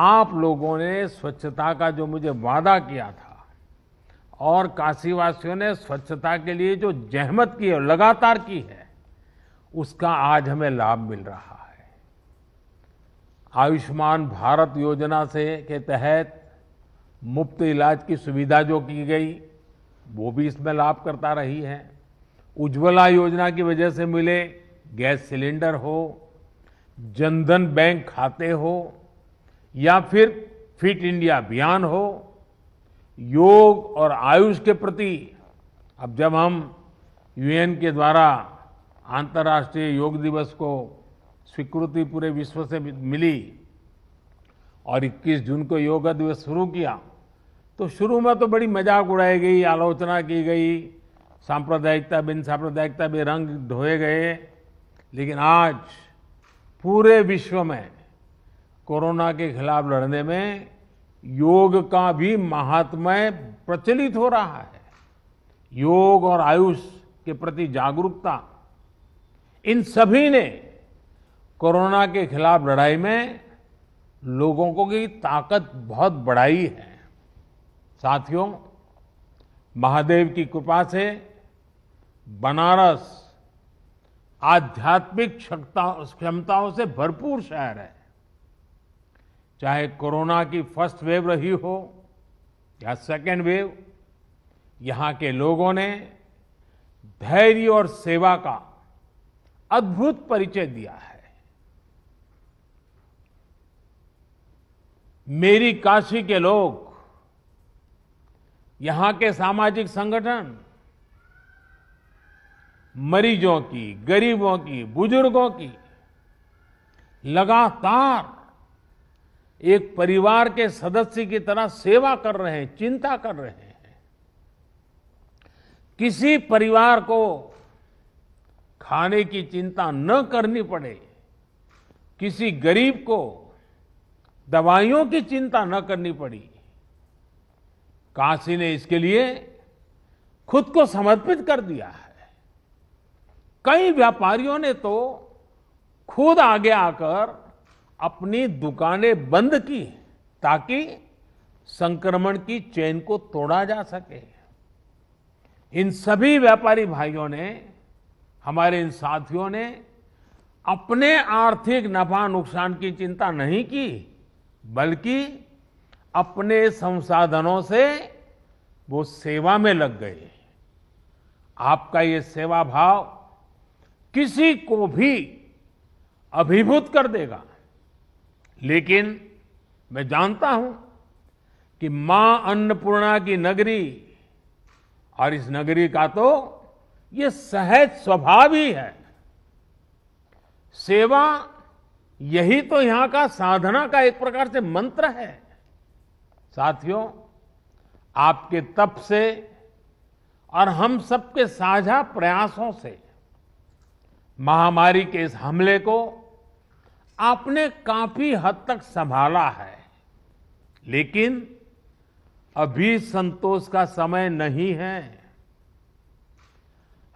आप लोगों ने स्वच्छता का जो मुझे वादा किया था और काशीवासियों ने स्वच्छता के लिए जो जहमत की है लगातार की है उसका आज हमें लाभ मिल रहा है आयुष्मान भारत योजना से के तहत मुफ्त इलाज की सुविधा जो की गई वो भी इसमें लाभ करता रही है उज्ज्वला योजना की वजह से मिले गैस सिलेंडर हो जनधन बैंक खाते हो या फिर फिट इंडिया अभियान हो योग और आयुष के प्रति अब जब हम यूएन के द्वारा अंतर्राष्ट्रीय योग दिवस को स्वीकृति पूरे विश्व से मिली और 21 जून को योग दिवस शुरू किया तो शुरू में तो बड़ी मजाक उड़ाई गई आलोचना की गई सांप्रदायिकता बिन सांप्रदायिकता भी रंग ढोए गए लेकिन आज पूरे विश्व में कोरोना के खिलाफ लड़ने में योग का भी महात्मय प्रचलित हो रहा है योग और आयुष के प्रति जागरूकता इन सभी ने कोरोना के खिलाफ लड़ाई में लोगों को की ताकत बहुत बढ़ाई है साथियों महादेव की कृपा से बनारस आध्यात्मिक क्षमताओं से भरपूर शहर है चाहे कोरोना की फर्स्ट वेव रही हो या सेकेंड वेव यहां के लोगों ने धैर्य और सेवा का अद्भुत परिचय दिया है मेरी काशी के लोग यहां के सामाजिक संगठन मरीजों की गरीबों की बुजुर्गों की लगातार एक परिवार के सदस्य की तरह सेवा कर रहे हैं चिंता कर रहे हैं किसी परिवार को खाने की चिंता न करनी पड़े किसी गरीब को दवाइयों की चिंता न करनी पड़ी काशी ने इसके लिए खुद को समर्पित कर दिया है कई व्यापारियों ने तो खुद आगे आकर अपनी दुकानें बंद की ताकि संक्रमण की चेन को तोड़ा जा सके इन सभी व्यापारी भाइयों ने हमारे इन साथियों ने अपने आर्थिक नफा नुकसान की चिंता नहीं की बल्कि अपने संसाधनों से वो सेवा में लग गए आपका ये सेवा भाव किसी को भी अभिभूत कर देगा लेकिन मैं जानता हूं कि मां अन्नपूर्णा की नगरी और इस नगरी का तो ये सहज स्वभाव ही है सेवा यही तो यहां का साधना का एक प्रकार से मंत्र है साथियों आपके तप से और हम सबके साझा प्रयासों से महामारी के इस हमले को आपने काफी हद तक संभाला है लेकिन अभी संतोष का समय नहीं है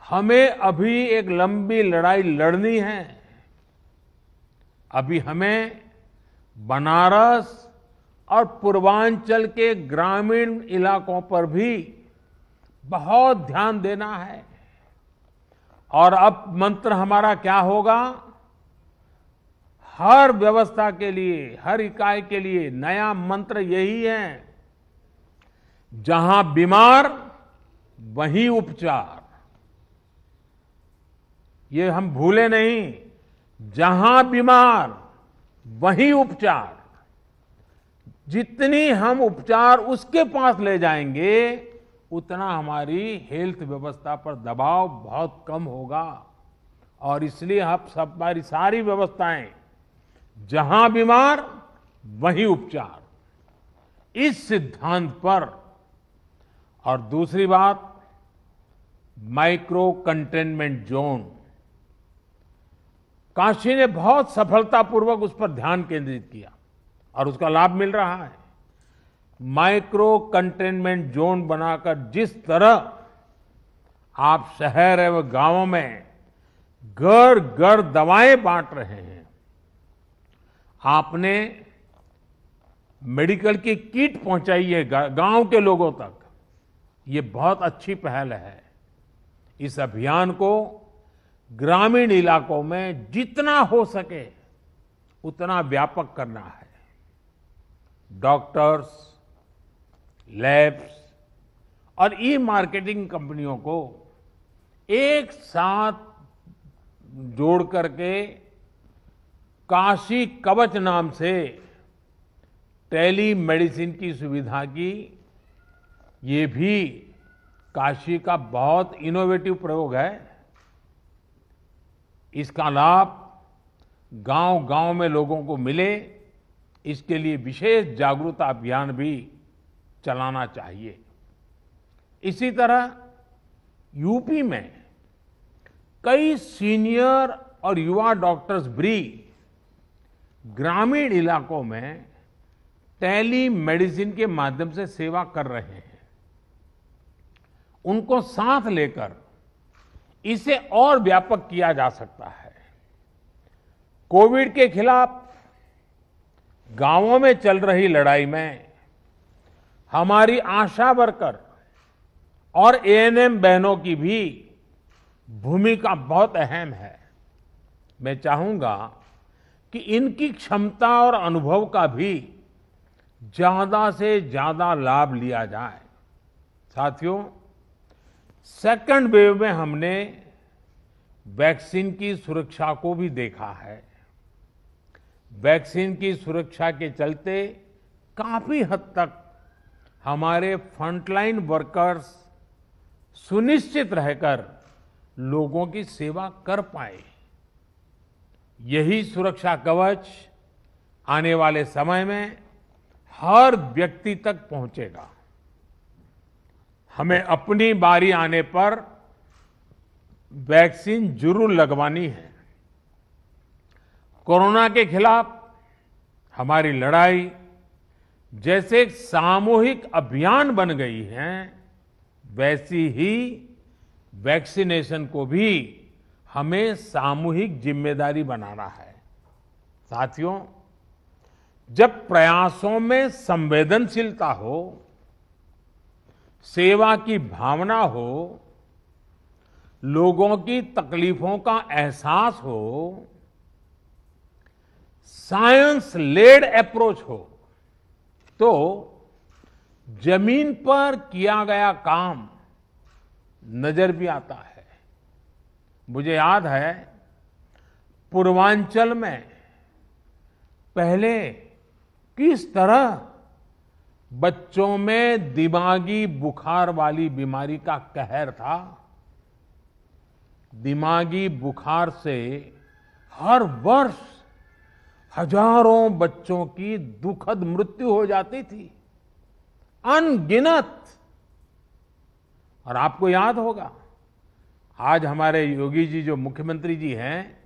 हमें अभी एक लंबी लड़ाई लड़नी है अभी हमें बनारस और पूर्वांचल के ग्रामीण इलाकों पर भी बहुत ध्यान देना है और अब मंत्र हमारा क्या होगा हर व्यवस्था के लिए हर इकाई के लिए नया मंत्र यही है जहां बीमार वहीं उपचार ये हम भूले नहीं जहां बीमार वहीं उपचार जितनी हम उपचार उसके पास ले जाएंगे उतना हमारी हेल्थ व्यवस्था पर दबाव बहुत कम होगा और इसलिए हम सब हमारी सारी व्यवस्थाएं जहां बीमार वहीं उपचार इस सिद्धांत पर और दूसरी बात माइक्रो कंटेनमेंट जोन काशी ने बहुत सफलतापूर्वक उस पर ध्यान केंद्रित किया और उसका लाभ मिल रहा है माइक्रो कंटेनमेंट जोन बनाकर जिस तरह आप शहर एवं गांवों में घर घर दवाएं बांट रहे हैं आपने मेडिकल की किट पहुंचाई है गांव के लोगों तक ये बहुत अच्छी पहल है इस अभियान को ग्रामीण इलाकों में जितना हो सके उतना व्यापक करना है डॉक्टर्स लैब्स और ई मार्केटिंग कंपनियों को एक साथ जोड़ करके काशी कवच नाम से टेली मेडिसिन की सुविधा की ये भी काशी का बहुत इनोवेटिव प्रयोग है इसका लाभ गांव गांव में लोगों को मिले इसके लिए विशेष जागरूकता अभियान भी चलाना चाहिए इसी तरह यूपी में कई सीनियर और युवा डॉक्टर्स भी ग्रामीण इलाकों में टेली मेडिसिन के माध्यम से सेवा कर रहे हैं उनको साथ लेकर इसे और व्यापक किया जा सकता है कोविड के खिलाफ गांवों में चल रही लड़ाई में हमारी आशा वर्कर और एएनएम बहनों की भी भूमिका बहुत अहम है मैं चाहूंगा कि इनकी क्षमता और अनुभव का भी ज्यादा से ज्यादा लाभ लिया जाए साथियों सेकंड वेव में हमने वैक्सीन की सुरक्षा को भी देखा है वैक्सीन की सुरक्षा के चलते काफी हद तक हमारे फ्रंटलाइन वर्कर्स सुनिश्चित रहकर लोगों की सेवा कर पाए यही सुरक्षा कवच आने वाले समय में हर व्यक्ति तक पहुंचेगा हमें अपनी बारी आने पर वैक्सीन जरूर लगवानी है कोरोना के खिलाफ हमारी लड़ाई जैसे एक सामूहिक अभियान बन गई है वैसी ही वैक्सीनेशन को भी हमें सामूहिक जिम्मेदारी बनाना है साथियों जब प्रयासों में संवेदनशीलता हो सेवा की भावना हो लोगों की तकलीफों का एहसास हो साइंस लेड अप्रोच हो तो जमीन पर किया गया काम नजर भी आता है मुझे याद है पूर्वांचल में पहले किस तरह बच्चों में दिमागी बुखार वाली बीमारी का कहर था दिमागी बुखार से हर वर्ष हजारों बच्चों की दुखद मृत्यु हो जाती थी अनगिनत और आपको याद होगा आज हमारे योगी जी जो मुख्यमंत्री जी हैं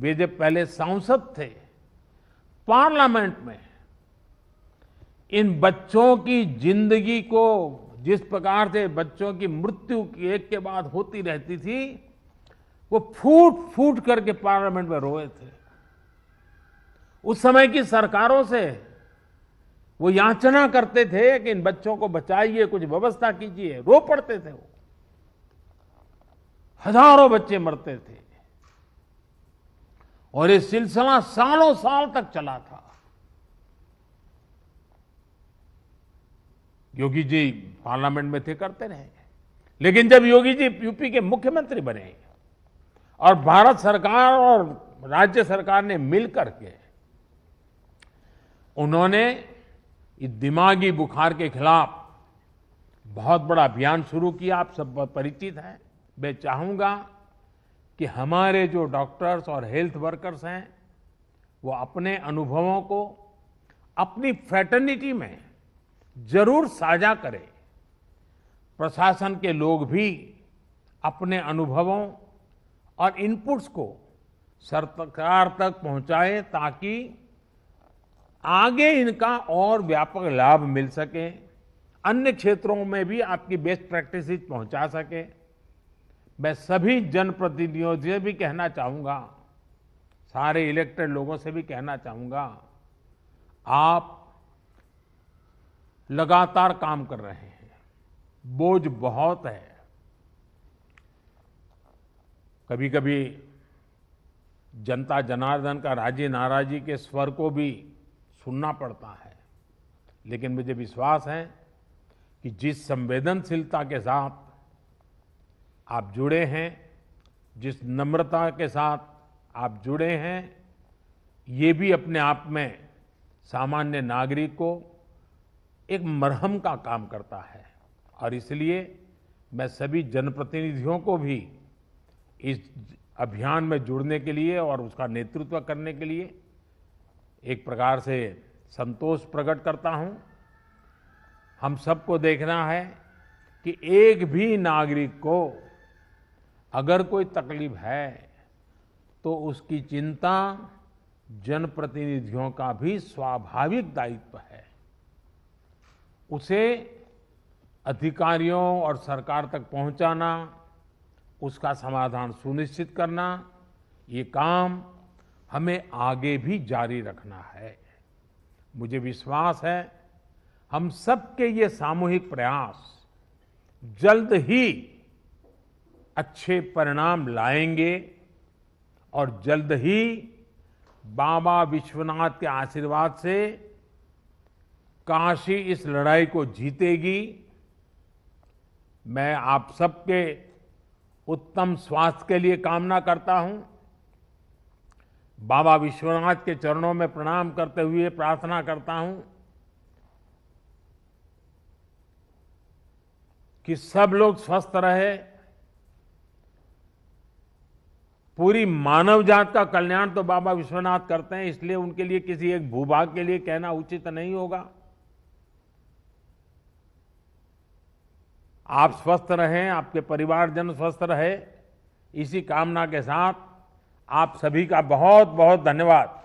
वे जब पहले सांसद थे पार्लियामेंट में इन बच्चों की जिंदगी को जिस प्रकार से बच्चों की मृत्यु की एक के बाद होती रहती थी वो फूट फूट करके पार्लियामेंट में रोए थे उस समय की सरकारों से वो याचना करते थे कि इन बच्चों को बचाइए कुछ व्यवस्था कीजिए रो पड़ते थे वो हजारों बच्चे मरते थे और ये सिलसिला सालों साल तक चला था योगी जी पार्लियामेंट में थे करते रहे लेकिन जब योगी जी यूपी के मुख्यमंत्री बने और भारत सरकार और राज्य सरकार ने मिलकर के उन्होंने इस दिमागी बुखार के खिलाफ बहुत बड़ा अभियान शुरू किया आप सब परिचित हैं मैं चाहूँगा कि हमारे जो डॉक्टर्स और हेल्थ वर्कर्स हैं वो अपने अनुभवों को अपनी फ्रेटर्निटी में जरूर साझा करें प्रशासन के लोग भी अपने अनुभवों और इनपुट्स को सरकार तक पहुंचाए ताकि आगे इनका और व्यापक लाभ मिल सके अन्य क्षेत्रों में भी आपकी बेस्ट प्रैक्टिसेस पहुंचा सके मैं सभी जनप्रतिनिधियों से भी कहना चाहूंगा सारे इलेक्टेड लोगों से भी कहना चाहूंगा आप लगातार काम कर रहे हैं बोझ बहुत है कभी कभी जनता जनार्दन का राजी नाराजी के स्वर को भी सुनना पड़ता है लेकिन मुझे विश्वास है कि जिस संवेदनशीलता के साथ आप जुड़े हैं जिस नम्रता के साथ आप जुड़े हैं ये भी अपने आप में सामान्य नागरिक को एक मरहम का काम करता है और इसलिए मैं सभी जनप्रतिनिधियों को भी इस अभियान में जुड़ने के लिए और उसका नेतृत्व करने के लिए एक प्रकार से संतोष प्रकट करता हूं हम सबको देखना है कि एक भी नागरिक को अगर कोई तकलीफ है तो उसकी चिंता जनप्रतिनिधियों का भी स्वाभाविक दायित्व है उसे अधिकारियों और सरकार तक पहुंचाना उसका समाधान सुनिश्चित करना ये काम हमें आगे भी जारी रखना है मुझे विश्वास है हम सबके ये सामूहिक प्रयास जल्द ही अच्छे परिणाम लाएंगे और जल्द ही बाबा विश्वनाथ के आशीर्वाद से काशी इस लड़ाई को जीतेगी मैं आप सबके उत्तम स्वास्थ्य के लिए कामना करता हूं बाबा विश्वनाथ के चरणों में प्रणाम करते हुए प्रार्थना करता हूं कि सब लोग स्वस्थ रहे पूरी मानव जात का कल्याण तो बाबा विश्वनाथ करते हैं इसलिए उनके लिए किसी एक भूभाग के लिए कहना उचित नहीं होगा आप स्वस्थ रहें आपके परिवारजन स्वस्थ रहे इसी कामना के साथ आप सभी का बहुत बहुत धन्यवाद